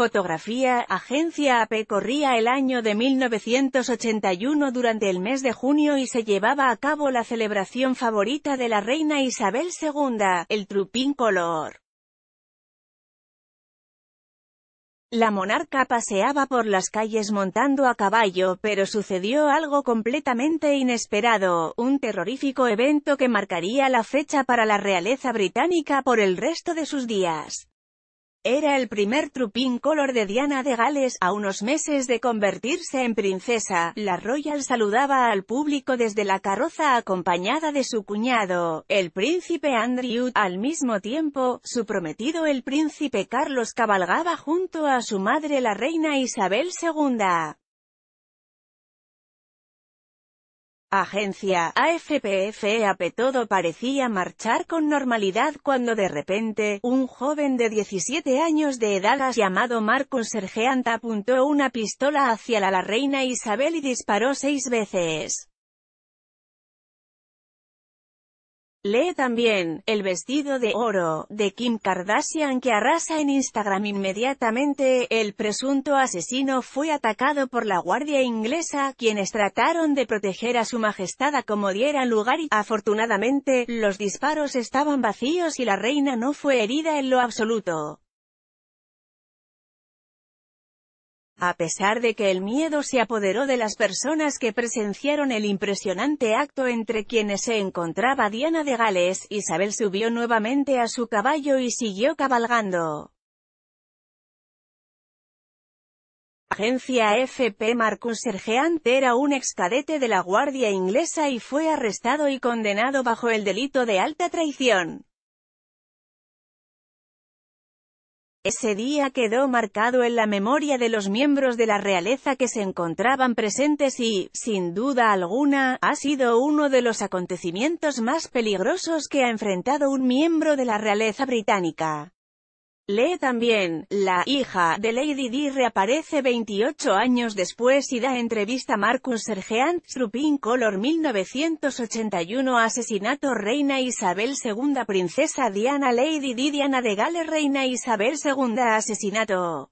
Fotografía, agencia AP corría el año de 1981 durante el mes de junio y se llevaba a cabo la celebración favorita de la reina Isabel II, el Trupín Color. La monarca paseaba por las calles montando a caballo, pero sucedió algo completamente inesperado, un terrorífico evento que marcaría la fecha para la realeza británica por el resto de sus días. Era el primer trupín color de Diana de Gales, a unos meses de convertirse en princesa, la Royal saludaba al público desde la carroza acompañada de su cuñado, el príncipe Andrew, al mismo tiempo, su prometido el príncipe Carlos cabalgaba junto a su madre la reina Isabel II. agencia, AFPFEAP e todo parecía marchar con normalidad cuando de repente, un joven de 17 años de edad llamado Marcus Sergeant apuntó una pistola hacia la, la reina Isabel y disparó seis veces. Lee también, El vestido de oro, de Kim Kardashian que arrasa en Instagram inmediatamente, el presunto asesino fue atacado por la guardia inglesa, quienes trataron de proteger a su majestad a como diera lugar y, afortunadamente, los disparos estaban vacíos y la reina no fue herida en lo absoluto. A pesar de que el miedo se apoderó de las personas que presenciaron el impresionante acto entre quienes se encontraba Diana de Gales, Isabel subió nuevamente a su caballo y siguió cabalgando. Agencia FP Marcus Sergeant era un ex cadete de la Guardia Inglesa y fue arrestado y condenado bajo el delito de alta traición. Ese día quedó marcado en la memoria de los miembros de la realeza que se encontraban presentes y, sin duda alguna, ha sido uno de los acontecimientos más peligrosos que ha enfrentado un miembro de la realeza británica. Lee también, la hija de Lady Di reaparece 28 años después y da entrevista a Marcus Sergeant, Strupin Color 1981 Asesinato Reina Isabel II Princesa Diana Lady Di Diana de Gales Reina Isabel II Asesinato